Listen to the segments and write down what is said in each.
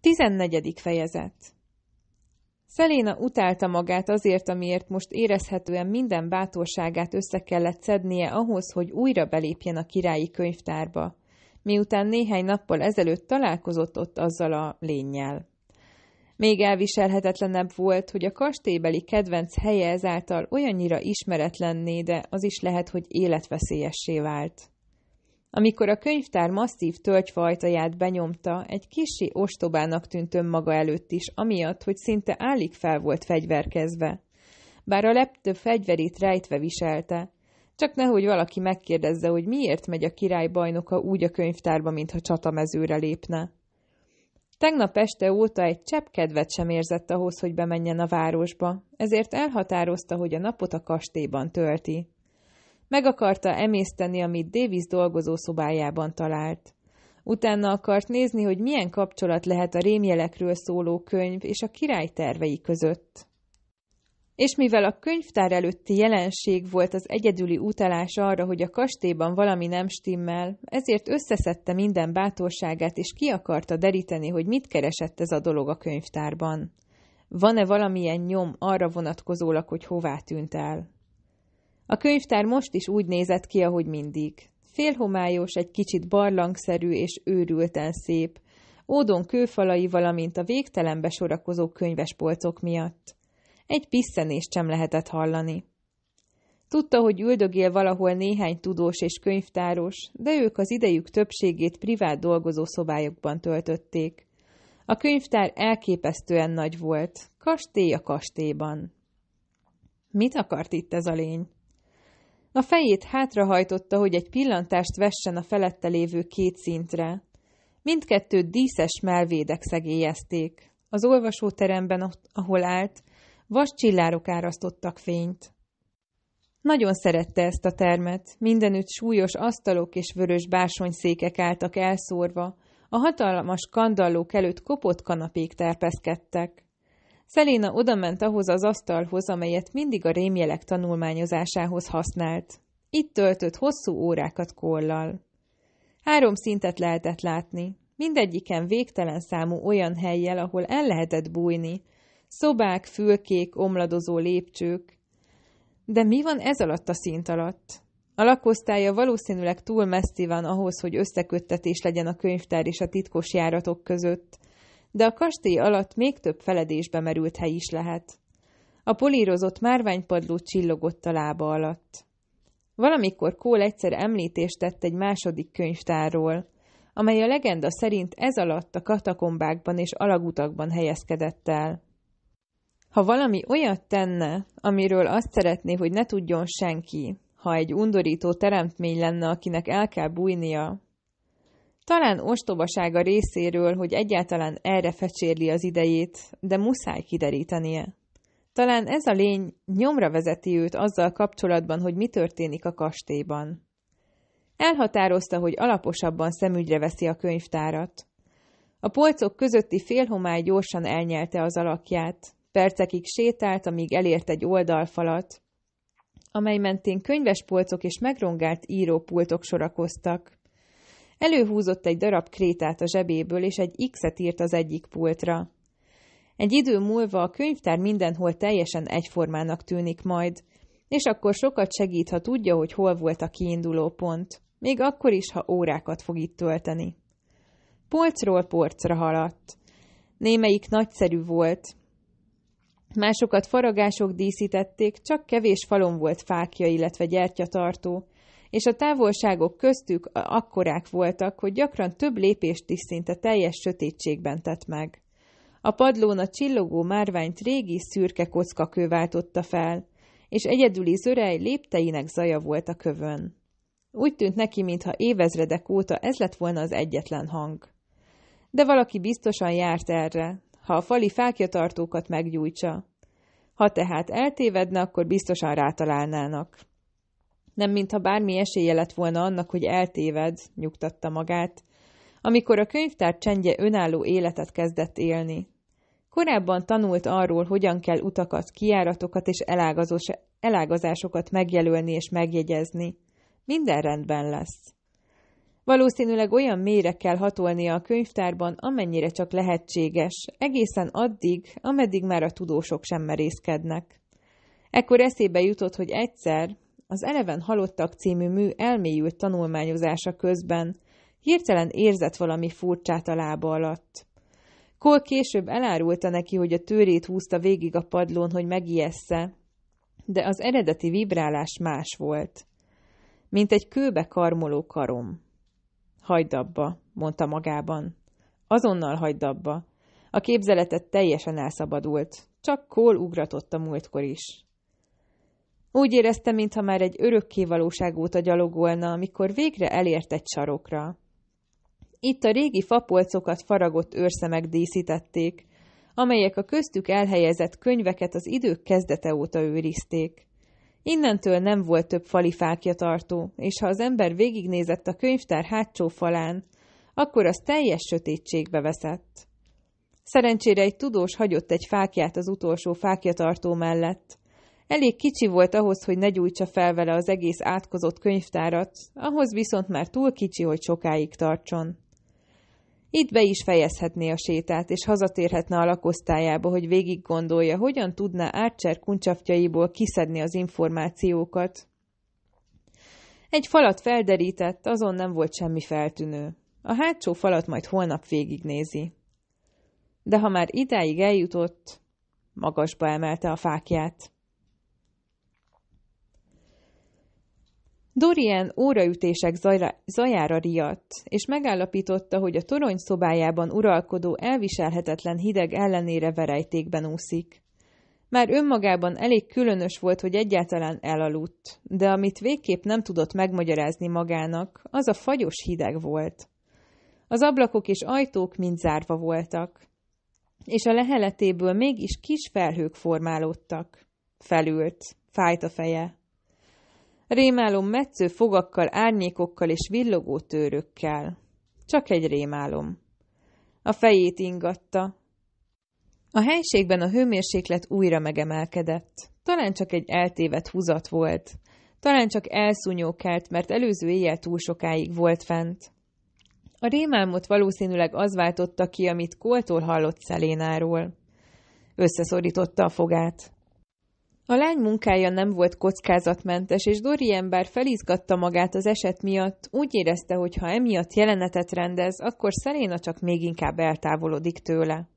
Tizennegyedik fejezet Szeléna utálta magát azért, amiért most érezhetően minden bátorságát össze kellett szednie ahhoz, hogy újra belépjen a királyi könyvtárba, miután néhány nappal ezelőtt találkozott ott azzal a lényjel. Még elviselhetetlenebb volt, hogy a kastélybeli kedvenc helye ezáltal olyannyira ismeretlenné, de az is lehet, hogy életveszélyessé vált. Amikor a könyvtár masszív tölgyfajtaját benyomta, egy kisi ostobának tűnt önmaga előtt is, amiatt, hogy szinte állig fel volt fegyverkezve. Bár a legtöbb fegyverét rejtve viselte, csak nehogy valaki megkérdezze, hogy miért megy a király bajnoka úgy a könyvtárba, mintha csatamezőre lépne. Tegnap este óta egy csepp kedvet sem érzett ahhoz, hogy bemenjen a városba, ezért elhatározta, hogy a napot a kastélyban tölti. Meg akarta emészteni, amit Davis szobájában talált. Utána akart nézni, hogy milyen kapcsolat lehet a rémjelekről szóló könyv és a király tervei között. És mivel a könyvtár előtti jelenség volt az egyedüli utalás arra, hogy a kastélyban valami nem stimmel, ezért összeszedte minden bátorságát, és ki akarta deríteni, hogy mit keresett ez a dolog a könyvtárban. Van-e valamilyen nyom arra vonatkozólag, hogy hová tűnt el? A könyvtár most is úgy nézett ki, ahogy mindig. Félhomályos, egy kicsit barlangszerű és őrülten szép, ódon kőfalai, valamint a végtelenbe sorakozó könyvespolcok miatt. Egy pisszenést sem lehetett hallani. Tudta, hogy üldögél valahol néhány tudós és könyvtáros, de ők az idejük többségét privát dolgozó szobájukban töltötték. A könyvtár elképesztően nagy volt, kastély a kastélyban. Mit akart itt ez a lény? A fejét hátrahajtotta, hogy egy pillantást vessen a felette lévő két szintre. Mindkettőt díszes melvédek szegélyezték. Az olvasóteremben, ahol állt, vas csillárok árasztottak fényt. Nagyon szerette ezt a termet, mindenütt súlyos asztalok és vörös bársonyszékek álltak elszórva, a hatalmas kandallók előtt kopott kanapék terpeszkedtek. Szeléna odament ahhoz az asztalhoz, amelyet mindig a rémjelek tanulmányozásához használt. Itt töltött hosszú órákat kollal. Három szintet lehetett látni, mindegyiken végtelen számú olyan helyjel, ahol el lehetett bújni, szobák, fülkék, omladozó lépcsők. De mi van ez alatt a szint alatt? A lakosztálya valószínűleg túl messzi van ahhoz, hogy összeköttetés legyen a könyvtár és a titkos járatok között de a kastély alatt még több feledésbe merült hely is lehet. A polírozott márványpadló csillogott a lába alatt. Valamikor Kól egyszer említést tett egy második könyvtárról, amely a legenda szerint ez alatt a katakombákban és alagutakban helyezkedett el. Ha valami olyat tenne, amiről azt szeretné, hogy ne tudjon senki, ha egy undorító teremtmény lenne, akinek el kell bújnia, talán ostobasága részéről, hogy egyáltalán erre fecsérli az idejét, de muszáj kiderítenie. Talán ez a lény nyomra vezeti őt azzal kapcsolatban, hogy mi történik a kastélyban. Elhatározta, hogy alaposabban szemügyre veszi a könyvtárat. A polcok közötti félhomály gyorsan elnyelte az alakját. Percekig sétált, amíg elért egy oldalfalat, amely mentén könyves polcok és megrongált írópultok sorakoztak. Előhúzott egy darab krétát a zsebéből, és egy X-et írt az egyik pultra. Egy idő múlva a könyvtár mindenhol teljesen egyformának tűnik majd, és akkor sokat segít, ha tudja, hogy hol volt a kiinduló pont, még akkor is, ha órákat fog itt tölteni. Polcról porcra haladt. Némelyik nagyszerű volt. Másokat faragások díszítették, csak kevés falon volt fákja, illetve gyertyatartó, és a távolságok köztük akkorák voltak, hogy gyakran több lépést is szinte teljes sötétségben tett meg. A padlón a csillogó márványt régi szürke kockakő váltotta fel, és egyedüli zörej lépteinek zaja volt a kövön. Úgy tűnt neki, mintha évezredek óta ez lett volna az egyetlen hang. De valaki biztosan járt erre, ha a fali tartókat meggyújtsa. Ha tehát eltévedne, akkor biztosan rátalálnának. Nem mintha bármi esélye lett volna annak, hogy eltéved, nyugtatta magát, amikor a könyvtár csendje önálló életet kezdett élni. Korábban tanult arról, hogyan kell utakat, kiáratokat és elágazásokat megjelölni és megjegyezni. Minden rendben lesz. Valószínűleg olyan mélyre kell hatolnia a könyvtárban, amennyire csak lehetséges, egészen addig, ameddig már a tudósok sem merészkednek. Ekkor eszébe jutott, hogy egyszer, az Eleven Halottak című mű elmélyült tanulmányozása közben. Hirtelen érzett valami furcsát a lába alatt. Kol később elárulta neki, hogy a tőrét húzta végig a padlón, hogy megijessze, de az eredeti vibrálás más volt. Mint egy kőbe karmoló karom. Hagyd abba, mondta magában. Azonnal hagyd abba. A képzeletet teljesen elszabadult. Csak Kól ugratott a múltkor is. Úgy érezte, mintha már egy örökké valóság óta gyalogolna, amikor végre elért egy sarokra. Itt a régi fapolcokat faragott őrszemek díszítették, amelyek a köztük elhelyezett könyveket az idők kezdete óta őrizték. Innentől nem volt több fali tartó, és ha az ember végignézett a könyvtár hátsó falán, akkor az teljes sötétségbe veszett. Szerencsére egy tudós hagyott egy fákját az utolsó tartó mellett, Elég kicsi volt ahhoz, hogy ne gyújtsa fel vele az egész átkozott könyvtárat, ahhoz viszont már túl kicsi, hogy sokáig tartson. Itt be is fejezhetné a sétát, és hazatérhetne a lakosztályába, hogy végig gondolja, hogyan tudná Archer kuncsapjaiból kiszedni az információkat. Egy falat felderített, azon nem volt semmi feltűnő. A hátsó falat majd holnap végignézi. De ha már idáig eljutott, magasba emelte a fákját. Dorian óraütések zajára riadt, és megállapította, hogy a torony szobájában uralkodó elviselhetetlen hideg ellenére verejtékben úszik. Már önmagában elég különös volt, hogy egyáltalán elaludt, de amit végképp nem tudott megmagyarázni magának, az a fagyos hideg volt. Az ablakok és ajtók mind zárva voltak, és a leheletéből mégis kis felhők formálódtak. Felült, fájt a feje, Rémálom metsző fogakkal, árnyékokkal és villogó tőrökkel. Csak egy rémálom. A fejét ingatta. A helységben a hőmérséklet újra megemelkedett. Talán csak egy eltévedt húzat volt. Talán csak elszúnyókelt, mert előző éjjel túl sokáig volt fent. A rémálmot valószínűleg az váltotta ki, amit Koltól hallott Szelénáról. Összeszorította a fogát. A lány munkája nem volt kockázatmentes, és Dorian bár felizgatta magát az eset miatt, úgy érezte, hogy ha emiatt jelenetet rendez, akkor Szeréna csak még inkább eltávolodik tőle.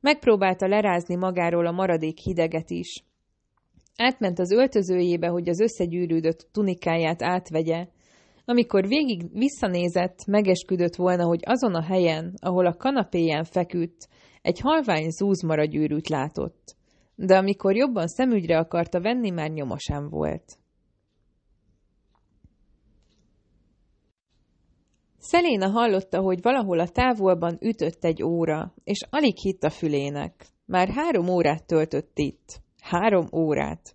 Megpróbálta lerázni magáról a maradék hideget is. Átment az öltözőjébe, hogy az összegyűrűdött tunikáját átvegye. Amikor végig visszanézett, megesküdött volna, hogy azon a helyen, ahol a kanapéján feküdt, egy halvány zúzmaragyűrűt látott de amikor jobban szemügyre akarta venni, már nyoma sem volt. Szeléna hallotta, hogy valahol a távolban ütött egy óra, és alig hitt a fülének. Már három órát töltött itt. Három órát.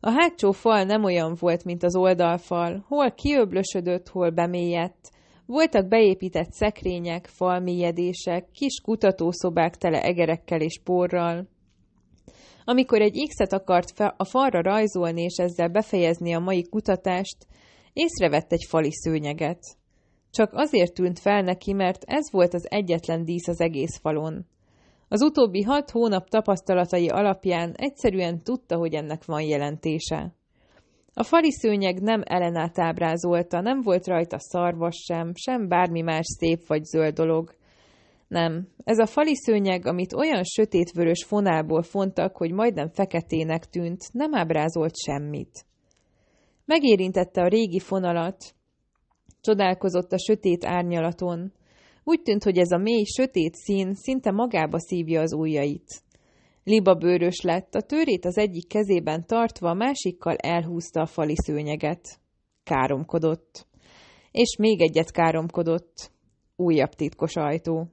A hátsó fal nem olyan volt, mint az oldalfal, hol kiöblösödött, hol bemélyedt. Voltak beépített szekrények, falmélyedések, kis kutatószobák tele egerekkel és porral, amikor egy X-et akart a falra rajzolni és ezzel befejezni a mai kutatást, észrevett egy fali szőnyeget. Csak azért tűnt fel neki, mert ez volt az egyetlen dísz az egész falon. Az utóbbi hat hónap tapasztalatai alapján egyszerűen tudta, hogy ennek van jelentése. A fali szőnyeg nem Elenát ábrázolta, nem volt rajta szarvas sem, sem bármi más szép vagy zöld dolog. Nem, ez a fali szőnyeg, amit olyan sötétvörös fonálból fontak, hogy majdnem feketének tűnt, nem ábrázolt semmit. Megérintette a régi fonalat, csodálkozott a sötét árnyalaton. Úgy tűnt, hogy ez a mély, sötét szín szinte magába szívja az ujjait. bőrös lett, a tőrét az egyik kezében tartva, a másikkal elhúzta a fali szőnyeget. Káromkodott. És még egyet káromkodott. Újabb titkos ajtó.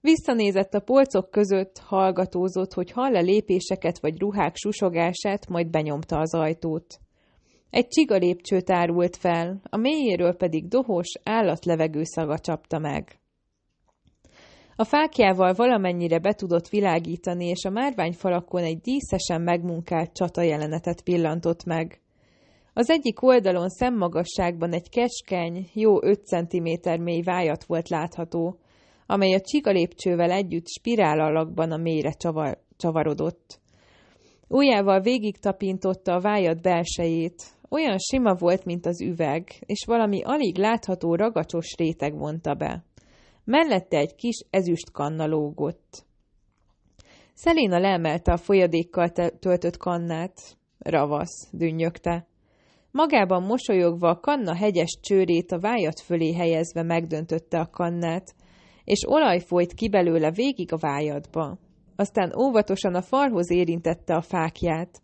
Visszanézett a polcok között, hallgatózott, hogy hall-e lépéseket vagy ruhák susogását, majd benyomta az ajtót. Egy csiga lépcsőt árult fel, a mélyéről pedig dohos, állatlevegő szaga csapta meg. A fákjával valamennyire be tudott világítani, és a márványfalakon egy díszesen megmunkált csata jelenetet pillantott meg. Az egyik oldalon szemmagasságban egy keskeny, jó 5 cm mély vájat volt látható, amely a csiga lépcsővel együtt spirál alakban a mélyre csavar, csavarodott. Ujjával végig tapintotta a vájat belsejét. Olyan sima volt, mint az üveg, és valami alig látható ragacsos réteg vonta be. Mellette egy kis ezüst kanna lógott. Szeléna leemelte a folyadékkal töltött kannát. Ravasz, dünnyögte. Magában mosolyogva a kanna hegyes csőrét a vájat fölé helyezve megdöntötte a kannát, és olaj folyt ki belőle végig a vájadba. Aztán óvatosan a falhoz érintette a fákját.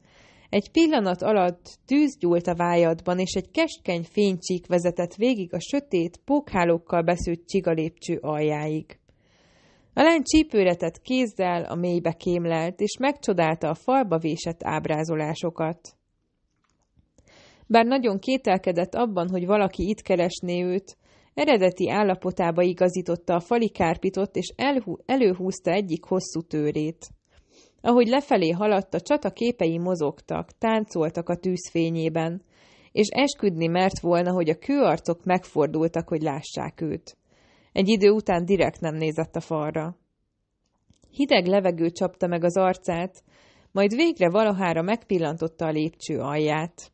Egy pillanat alatt tűz gyúlt a vájadban, és egy keskeny fénycsík vezetett végig a sötét, pókhálókkal beszűrt csigalépcső aljáig. A lány csípőretett kézzel a mélybe kémlelt, és megcsodálta a falba vésett ábrázolásokat. Bár nagyon kételkedett abban, hogy valaki itt keresné őt, eredeti állapotába igazította a fali kárpitot, és elhú, előhúzta egyik hosszú tőrét. Ahogy lefelé haladt, a csata képei mozogtak, táncoltak a tűzfényében, és esküdni mert volna, hogy a kőarcok megfordultak, hogy lássák őt. Egy idő után direkt nem nézett a falra. Hideg levegő csapta meg az arcát, majd végre valahára megpillantotta a lépcső alját.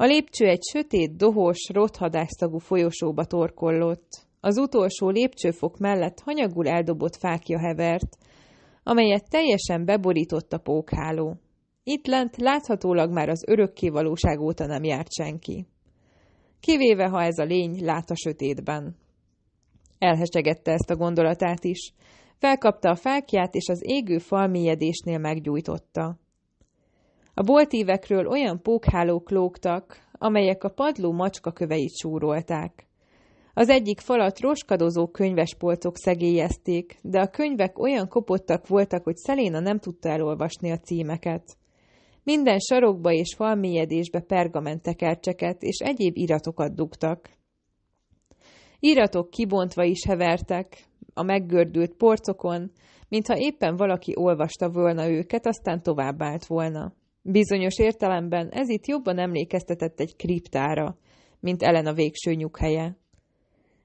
A lépcső egy sötét, dohos, rothadásztagú folyosóba torkollott. Az utolsó lépcsőfok mellett hanyagul eldobott fákja hevert, amelyet teljesen beborított a pókháló. Itt lent láthatólag már az örökké valóság óta nem járt senki. Kivéve, ha ez a lény lát a sötétben. Elhesegette ezt a gondolatát is. Felkapta a fákját, és az égő fal mélyedésnél meggyújtotta. A boltívekről olyan pókhálók lógtak, amelyek a padló macskaköveit súrolták. Az egyik falat roskadozó könyvespolcok szegélyezték, de a könyvek olyan kopottak voltak, hogy Szeléna nem tudta elolvasni a címeket. Minden sarokba és falmélyedésbe pergamentekercseket és egyéb iratokat dugtak. Iratok kibontva is hevertek, a meggördült porcokon, mintha éppen valaki olvasta volna őket, aztán továbbált volna. Bizonyos értelemben ez itt jobban emlékeztetett egy kriptára, mint Ellen a végső nyughelye.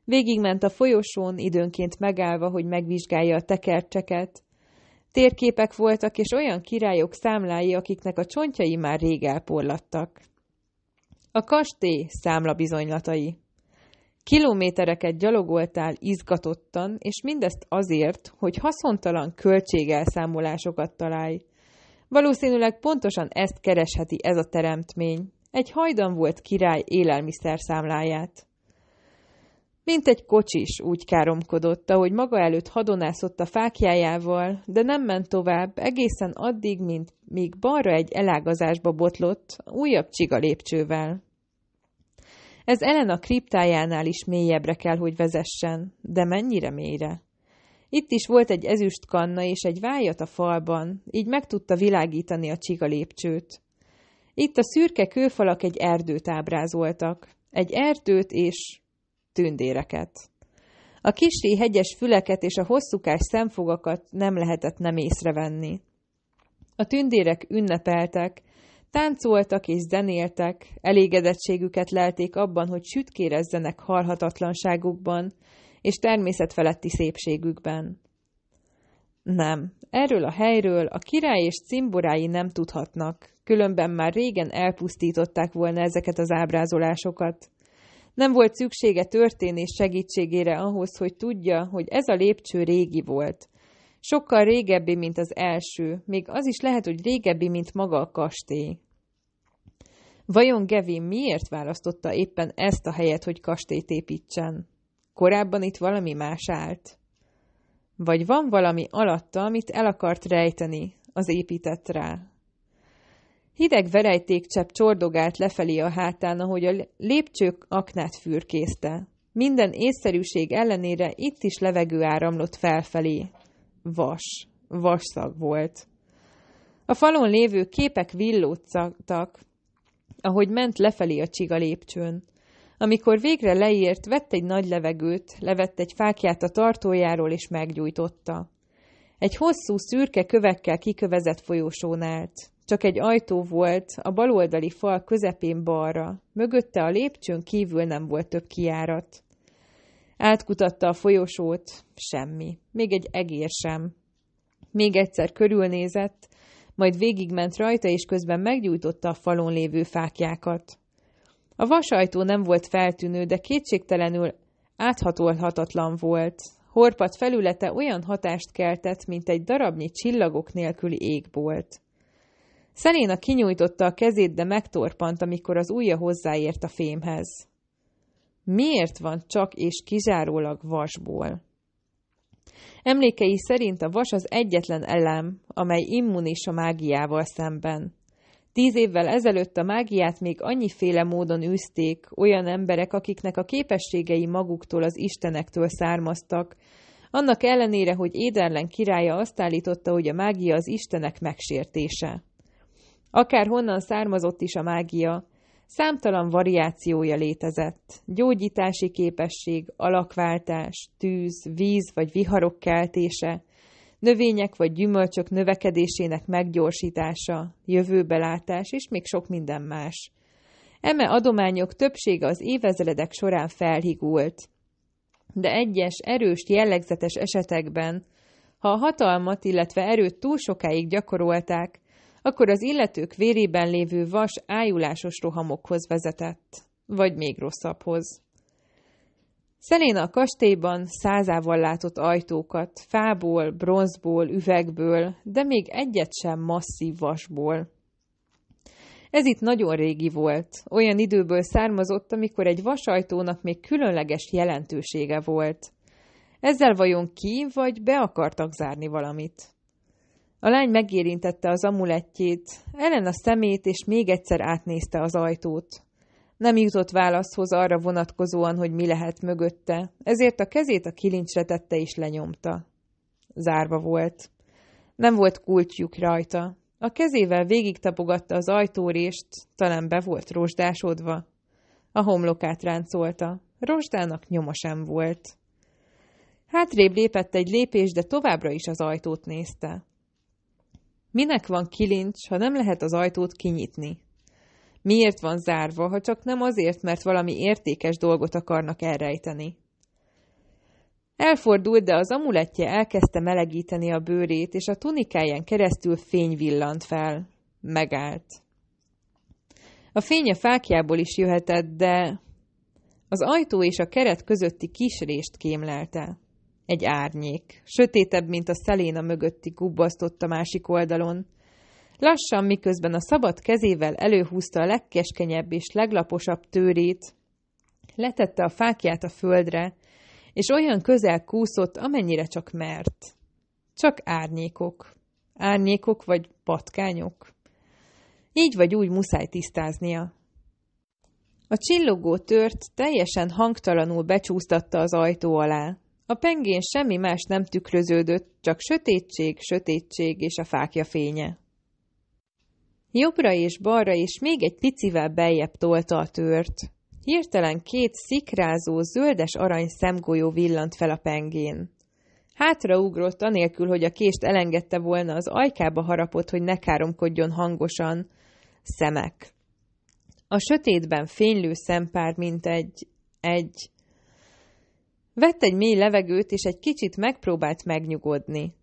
Végigment a folyosón, időnként megállva, hogy megvizsgálja a tekercseket. Térképek voltak, és olyan királyok számlái, akiknek a csontjai már rég elporlattak. A kastély számla bizonylatai. Kilométereket gyalogoltál izgatottan, és mindezt azért, hogy haszontalan költségelszámolásokat találj. Valószínűleg pontosan ezt keresheti ez a teremtmény. Egy hajdan volt király élelmiszer számláját. Mint egy kocsis úgy káromkodott, ahogy maga előtt hadonászott a fákjájával, de nem ment tovább, egészen addig, mint míg balra egy elágazásba botlott, újabb csiga lépcsővel. Ez Elena kriptájánál is mélyebbre kell, hogy vezessen, de mennyire mélyre? Itt is volt egy ezüstkanna és egy vájat a falban, így meg tudta világítani a csiga lépcsőt. Itt a szürke kőfalak egy erdőt ábrázoltak. Egy erdőt és tündéreket. A kisré hegyes füleket és a hosszúkás szemfogakat nem lehetett nem észrevenni. A tündérek ünnepeltek, táncoltak és zenéltek, elégedettségüket lelték abban, hogy sütkérezzenek halhatatlanságukban, és természetfeletti szépségükben. Nem, erről a helyről a király és cimborái nem tudhatnak, különben már régen elpusztították volna ezeket az ábrázolásokat. Nem volt szüksége történés segítségére ahhoz, hogy tudja, hogy ez a lépcső régi volt. Sokkal régebbi, mint az első, még az is lehet, hogy régebbi, mint maga a kastély. Vajon Gevin miért választotta éppen ezt a helyet, hogy kastélyt építsen? Korábban itt valami más állt. Vagy van valami alatta, amit el akart rejteni, az épített rá. Hideg verejtékcsepp csordogált lefelé a hátán, ahogy a lépcsők aknát fürkészte. Minden észszerűség ellenére itt is levegő áramlott felfelé. Vas, vasszag volt. A falon lévő képek villódtak, ahogy ment lefelé a csiga lépcsőn. Amikor végre leért, vett egy nagy levegőt, levett egy fákját a tartójáról és meggyújtotta. Egy hosszú, szürke kövekkel kikövezett folyósón állt. Csak egy ajtó volt, a baloldali fal közepén balra, mögötte a lépcsőn kívül nem volt több kiárat. Átkutatta a folyosót, semmi, még egy egér sem. Még egyszer körülnézett, majd végigment rajta, és közben meggyújtotta a falon lévő fákjákat. A vasajtó nem volt feltűnő, de kétségtelenül áthatolhatatlan volt. Horpat felülete olyan hatást keltett, mint egy darabnyi csillagok nélküli égbolt. Szeléna kinyújtotta a kezét, de megtorpant, amikor az ujja hozzáért a fémhez. Miért van csak és kizárólag vasból? Emlékei szerint a vas az egyetlen elem, amely immunis a mágiával szemben. Tíz évvel ezelőtt a mágiát még annyiféle módon űzték olyan emberek, akiknek a képességei maguktól az istenektől származtak, annak ellenére, hogy Éderlen királya azt állította, hogy a mágia az istenek megsértése. Akár honnan származott is a mágia, számtalan variációja létezett. Gyógyítási képesség, alakváltás, tűz, víz vagy viharok keltése – növények vagy gyümölcsök növekedésének meggyorsítása, jövőbelátás és még sok minden más. Eme adományok többsége az évezredek során felhigult. De egyes, erős, jellegzetes esetekben, ha a hatalmat, illetve erőt túl sokáig gyakorolták, akkor az illetők vérében lévő vas ájulásos rohamokhoz vezetett, vagy még rosszabbhoz. Szelén a kastélyban százával látott ajtókat, fából, bronzból, üvegből, de még egyet sem masszív vasból. Ez itt nagyon régi volt, olyan időből származott, amikor egy vasajtónak még különleges jelentősége volt. Ezzel vajon ki vagy be akartak zárni valamit? A lány megérintette az amulettjét, Ellen a szemét, és még egyszer átnézte az ajtót. Nem jutott válaszhoz arra vonatkozóan, hogy mi lehet mögötte, ezért a kezét a kilincsre tette és lenyomta. Zárva volt. Nem volt kulcsjuk rajta. A kezével tapogatta az ajtórést, talán be volt rozsdásodva. A homlokát ráncolta. Rozsdának nyoma sem volt. Hátrébb lépett egy lépés, de továbbra is az ajtót nézte. Minek van kilincs, ha nem lehet az ajtót kinyitni? Miért van zárva, ha csak nem azért, mert valami értékes dolgot akarnak elrejteni? Elfordult, de az amuletje elkezdte melegíteni a bőrét, és a tunikáján keresztül fény villant fel. Megállt. A fény a fákjából is jöhetett, de... Az ajtó és a keret közötti kis rést kémlelte. Egy árnyék, sötétebb, mint a szeléna mögötti gubbasztott a másik oldalon, Lassan, miközben a szabad kezével előhúzta a legkeskenyebb és leglaposabb tőrét, letette a fákját a földre, és olyan közel kúszott, amennyire csak mert. Csak árnyékok. Árnyékok vagy patkányok. Így vagy úgy muszáj tisztáznia. A csillogó tört teljesen hangtalanul becsúsztatta az ajtó alá. A pengén semmi más nem tükröződött, csak sötétség, sötétség és a fákja fénye. Jobbra és balra és még egy picivel beljebb tolta a tört. Hirtelen két szikrázó, zöldes arany szemgolyó villant fel a pengén. ugrott, anélkül, hogy a kést elengedte volna, az ajkába harapott, hogy ne káromkodjon hangosan. Szemek. A sötétben fénylő szempár, mint egy... egy... Vett egy mély levegőt, és egy kicsit megpróbált megnyugodni.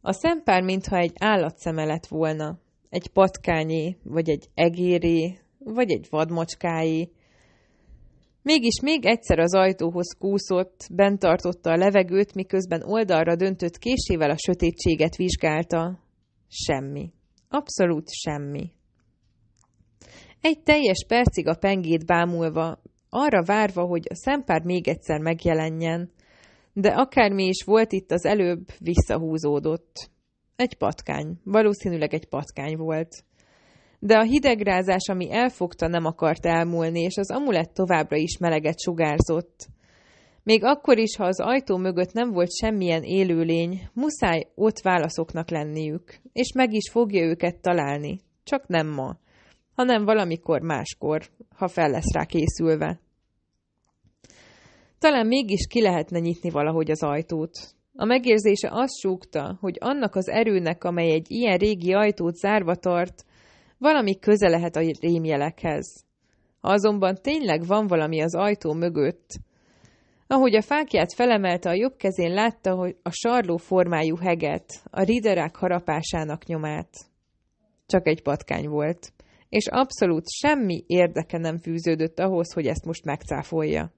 A szempár, mintha egy állatszeme lett volna egy patkányi, vagy egy egéri, vagy egy vadmocskái. Mégis még egyszer az ajtóhoz kúszott, bent tartotta a levegőt, miközben oldalra döntött késével a sötétséget vizsgálta. Semmi. Abszolút semmi. Egy teljes percig a pengét bámulva, arra várva, hogy a szempár még egyszer megjelenjen, de akármi is volt itt az előbb, visszahúzódott. Egy patkány. Valószínűleg egy patkány volt. De a hidegrázás, ami elfogta, nem akart elmúlni, és az amulett továbbra is meleget sugárzott. Még akkor is, ha az ajtó mögött nem volt semmilyen élőlény, muszáj ott válaszoknak lenniük, és meg is fogja őket találni. Csak nem ma, hanem valamikor máskor, ha fel lesz rá készülve. Talán mégis ki lehetne nyitni valahogy az ajtót. A megérzése azt súgta, hogy annak az erőnek, amely egy ilyen régi ajtót zárva tart, valami köze lehet a rémjelekhez. Ha azonban tényleg van valami az ajtó mögött, ahogy a fákját felemelte, a jobb kezén látta hogy a sarló formájú heget, a riderák harapásának nyomát. Csak egy patkány volt, és abszolút semmi érdeke nem fűződött ahhoz, hogy ezt most megcáfolja.